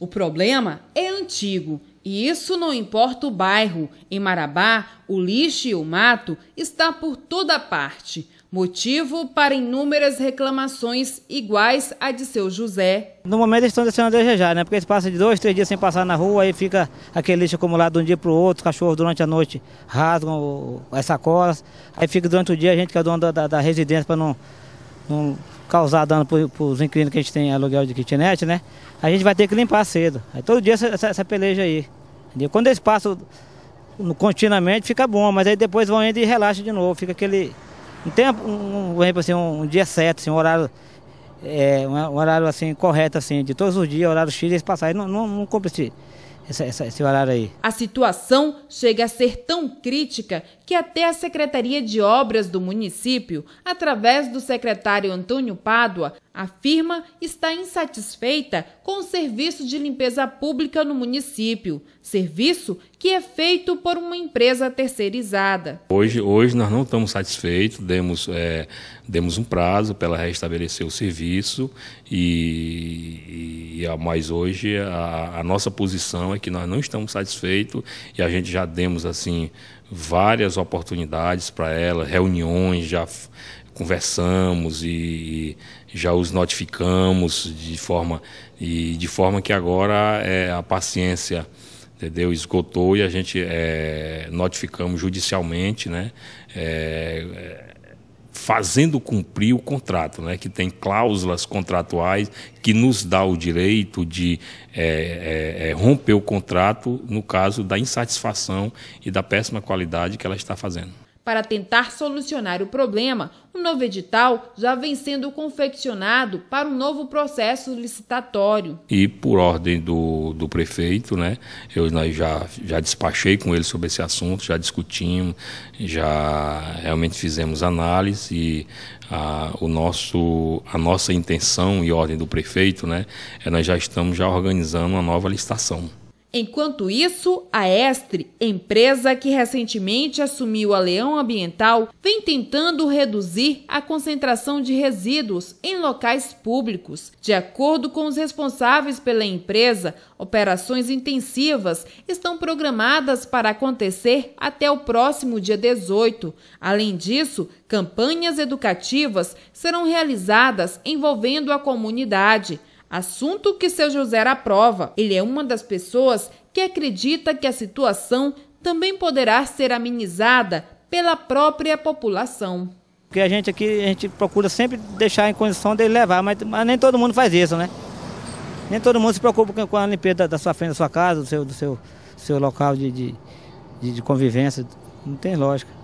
O problema é antigo e isso não importa o bairro. Em Marabá, o lixo e o mato está por toda parte, motivo para inúmeras reclamações iguais à de seu José. No momento eles estão deixando a desejar, né? Porque eles passam de dois, três dias sem passar na rua, aí fica aquele lixo acumulado de um dia para o outro, cachorros durante a noite rasgam as sacolas, aí fica durante o dia a gente que é dono da, da, da residência para não, não causar dano para os inquilinos que a gente tem aluguel de kitnet, né? A gente vai ter que limpar cedo. Aí todo dia essa, essa, essa peleja aí. Entendeu? Quando eles passam continuamente, fica bom, mas aí depois vão indo e relaxa de novo. Fica aquele. Não tem um, um, assim, um, um dia certo, assim, um horário. É, um horário assim correto assim de todos os dias horário X eles passarem não, não, não cumpre esse, esse, esse horário aí a situação chega a ser tão crítica que até a Secretaria de Obras do município, através do secretário Antônio Pádua, afirma estar insatisfeita com o serviço de limpeza pública no município, serviço que é feito por uma empresa terceirizada. Hoje, hoje nós não estamos satisfeitos, demos, é, demos um prazo para ela restabelecer o serviço, e, e mas hoje a, a nossa posição é que nós não estamos satisfeitos e a gente já demos assim várias oportunidades para ela, reuniões, já conversamos e já os notificamos de forma e de forma que agora é, a paciência entendeu esgotou e a gente é, notificamos judicialmente né é, é fazendo cumprir o contrato, né? que tem cláusulas contratuais que nos dá o direito de é, é, é romper o contrato no caso da insatisfação e da péssima qualidade que ela está fazendo. Para tentar solucionar o problema, um novo edital já vem sendo confeccionado para um novo processo licitatório. E por ordem do, do prefeito, né, eu nós já, já despachei com ele sobre esse assunto, já discutimos, já realmente fizemos análise e a, o nosso, a nossa intenção e ordem do prefeito, né, é nós já estamos já organizando uma nova licitação. Enquanto isso, a Estre, empresa que recentemente assumiu a Leão Ambiental, vem tentando reduzir a concentração de resíduos em locais públicos. De acordo com os responsáveis pela empresa, operações intensivas estão programadas para acontecer até o próximo dia 18. Além disso, campanhas educativas serão realizadas envolvendo a comunidade. Assunto que seu José aprova. Ele é uma das pessoas que acredita que a situação também poderá ser amenizada pela própria população. Porque a gente aqui, a gente procura sempre deixar em condição de levar, mas, mas nem todo mundo faz isso, né? Nem todo mundo se preocupa com a limpeza da, da sua frente, da sua casa, do seu, do seu, seu local de, de, de convivência. Não tem lógica.